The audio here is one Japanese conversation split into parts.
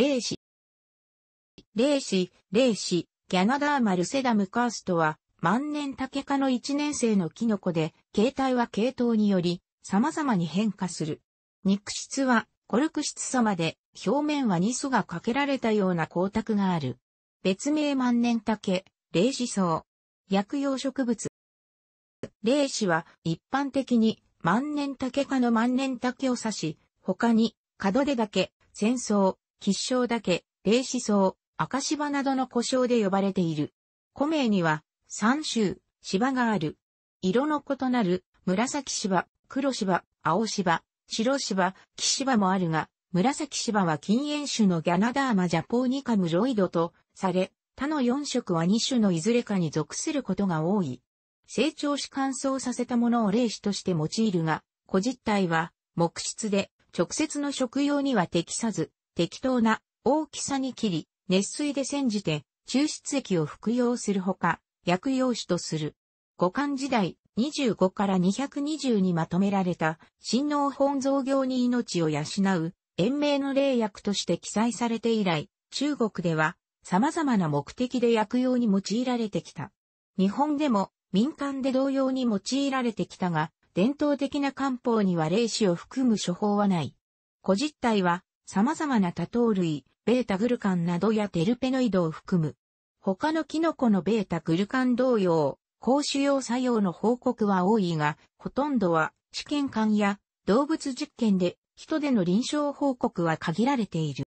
霊視。霊視、霊視、ギャナダーマルセダムカーストは、万年竹科の一年生のキノコで、形態は系統により、様々に変化する。肉質は、コルク質様で、表面はニスがかけられたような光沢がある。別名万年竹、霊視草。薬用植物。霊視は、一般的に、万年竹科の万年竹を指し、他に、門出竹、戦争、吉祥岳、霊子草、赤芝などの故障で呼ばれている。古名には、三州、芝がある。色の異なる、紫芝、黒芝、青芝、白芝、木芝もあるが、紫芝は禁煙種のギャナダーマジャポーニカムロイドとされ、他の四色は二種のいずれかに属することが多い。成長し乾燥させたものを霊子として用いるが、個実体は木質で直接の食用には適さず、適当な大きさに切り、熱水で煎じて、抽出液を服用するほか、薬用紙とする。五漢時代、25から220にまとめられた、新農本造業に命を養う、延命の霊薬として記載されて以来、中国では、様々な目的で薬用に用いられてきた。日本でも、民間で同様に用いられてきたが、伝統的な漢方には霊子を含む処方はない。古実体は、様々な多糖類、ベータグルカンなどやテルペノイドを含む。他のキノコのベータグルカン同様、高腫瘍作用の報告は多いが、ほとんどは試験管や動物実験で人での臨床報告は限られている。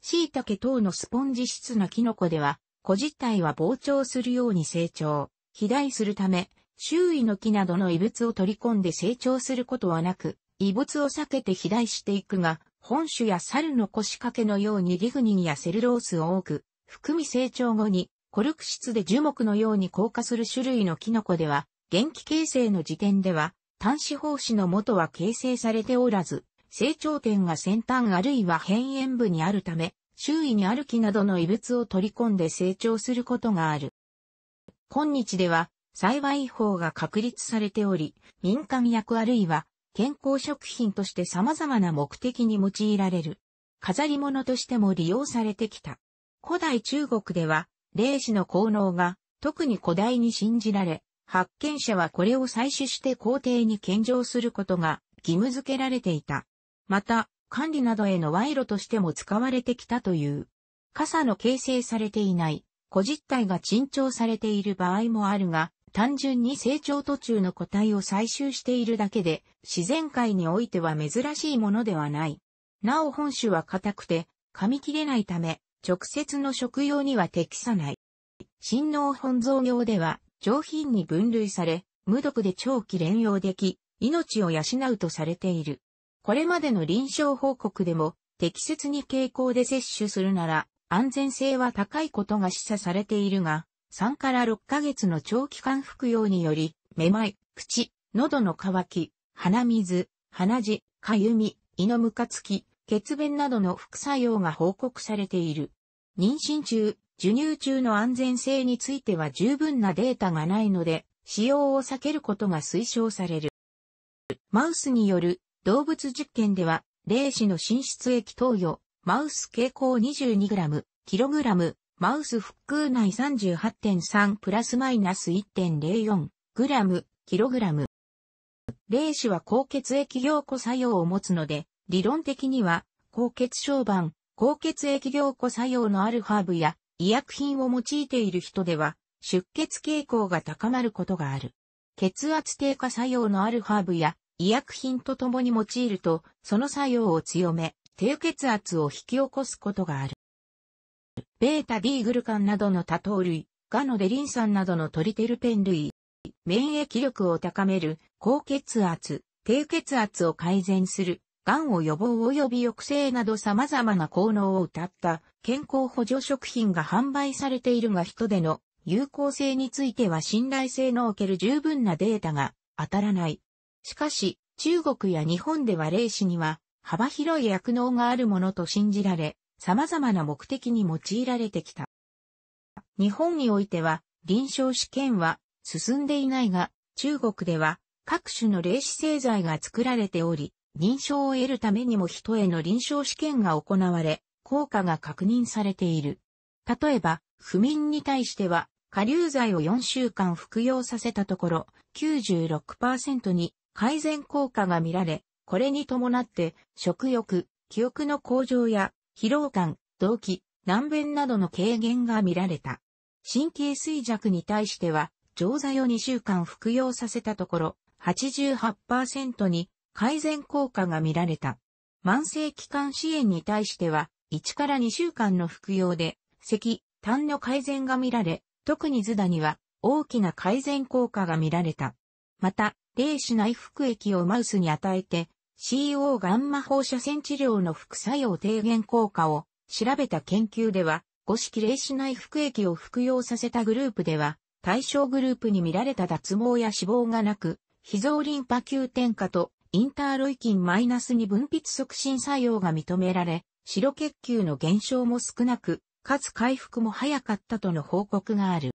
椎茸等のスポンジ質なキノコでは、子自体は膨張するように成長、肥大するため、周囲の木などの異物を取り込んで成長することはなく、異物を避けて肥大していくが、本種や猿の腰掛けのようにリグニンやセルロースを多く、含み成長後に、コルク質で樹木のように硬化する種類のキノコでは、元気形成の時点では、端子胞子の元は形成されておらず、成長点が先端あるいは辺縁部にあるため、周囲にある木などの異物を取り込んで成長することがある。今日では、栽培法が確立されており、民間薬あるいは健康食品として様々な目的に用いられる。飾り物としても利用されてきた。古代中国では、霊子の効能が特に古代に信じられ、発見者はこれを採取して皇帝に献上することが義務付けられていた。また、管理などへの賄賂としても使われてきたという。傘の形成されていない、小実体が珍重されている場合もあるが、単純に成長途中の個体を採集しているだけで、自然界においては珍しいものではない。なお本種は硬くて、噛み切れないため、直接の食用には適さない。新農本草業では、上品に分類され、無毒で長期連用でき、命を養うとされている。これまでの臨床報告でも、適切に傾向で摂取するなら、安全性は高いことが示唆されているが、3から6ヶ月の長期間服用により、めまい、口、喉の渇き、鼻水、鼻血、かゆみ、胃のムカつき、血便などの副作用が報告されている。妊娠中、授乳中の安全性については十分なデータがないので、使用を避けることが推奨される。マウスによる動物実験では、霊視の浸出液投与、マウス経口 22g、kg、マウス腹腔内38.3プラスマイナス1.04グラム、キログラム。霊視は高血液凝固作用を持つので、理論的には、高血小板、高血液凝固作用のあるハーブや医薬品を用いている人では、出血傾向が高まることがある。血圧低下作用のあるハーブや医薬品と共に用いると、その作用を強め、低血圧を引き起こすことがある。ベーターグルカンなどの多糖類、ガノデリン酸などのトリテルペン類、免疫力を高める、高血圧、低血圧を改善する、癌を予防及び抑制など様々な効能を謳った健康補助食品が販売されているが人での有効性については信頼性のおける十分なデータが当たらない。しかし、中国や日本では霊視には幅広い薬能があるものと信じられ、様々な目的に用いられてきた。日本においては臨床試験は進んでいないが、中国では各種の霊視製剤が作られており、臨床を得るためにも人への臨床試験が行われ、効果が確認されている。例えば、不眠に対しては、下流剤を4週間服用させたところ、96%に改善効果が見られ、これに伴って、食欲、記憶の向上や疲労感、動悸、難便などの軽減が見られた。神経衰弱に対しては、錠剤を2週間服用させたところ、88%に改善効果が見られた。慢性期間支援に対しては、1から2週間の服用で、咳、痰の改善が見られ、特にズダには大きな改善効果が見られた。また、霊視内服液をマウスに与えて、CO ガンマ放射線治療の副作用低減効果を調べた研究では、五式霊視内服液を服用させたグループでは、対象グループに見られた脱毛や脂肪がなく、非臓リンパ球添加とインターロイキンマイナスに分泌促進作用が認められ、白血球の減少も少なく、かつ回復も早かったとの報告がある。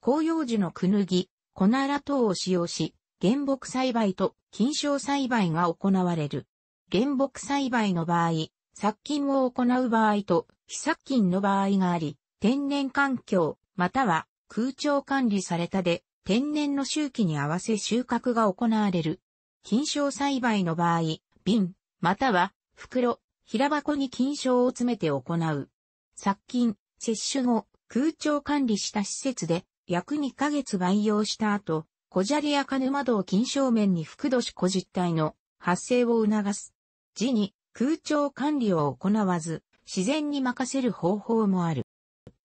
紅葉樹のクヌギ、コナラ等を使用し、原木栽培と菌床栽培が行われる。原木栽培の場合、殺菌を行う場合と非殺菌の場合があり、天然環境、または空調管理されたで、天然の周期に合わせ収穫が行われる。菌床栽培の場合、瓶、または袋、平箱に菌床を詰めて行う。殺菌、摂取後、空調管理した施設で約2ヶ月培養した後、小砂利や金窓を近正面に覆土し小実体の発生を促す。次に、空調管理を行わず、自然に任せる方法もある。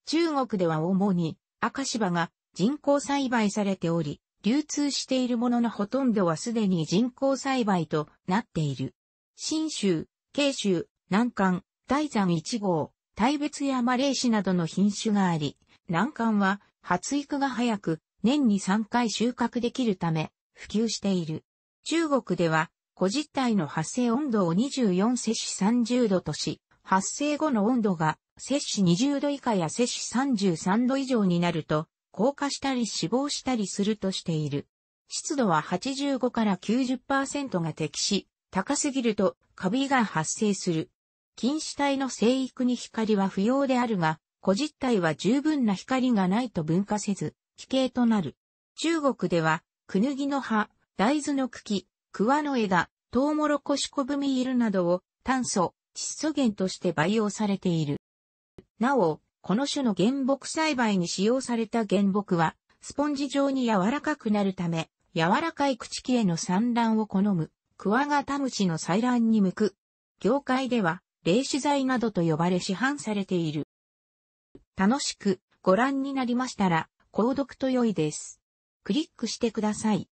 中国では主に赤芝が人工栽培されており、流通しているもののほとんどはすでに人工栽培となっている。新州、慶州、南韓、大山1号、大仏やマレーシなどの品種があり、南韓は発育が早く、年に3回収穫できるため、普及している。中国では、古実体の発生温度を24摂氏30度とし、発生後の温度が摂氏20度以下や摂氏33度以上になると、硬化したり死亡したりするとしている。湿度は85から90%が適し、高すぎるとカビが発生する。菌糸体の生育に光は不要であるが、古実体は十分な光がないと分化せず、地形となる。中国では、クヌギの葉、大豆の茎、桑の枝、トウモロコシコブミイルなどを炭素、窒素源として培養されている。なお、この種の原木栽培に使用された原木は、スポンジ状に柔らかくなるため、柔らかい朽木への産卵を好む、クワガタムシの採卵に向く。業界では、霊視剤などと呼ばれ市販されている。楽しくご覧になりましたら、購読と良いです。クリックしてください。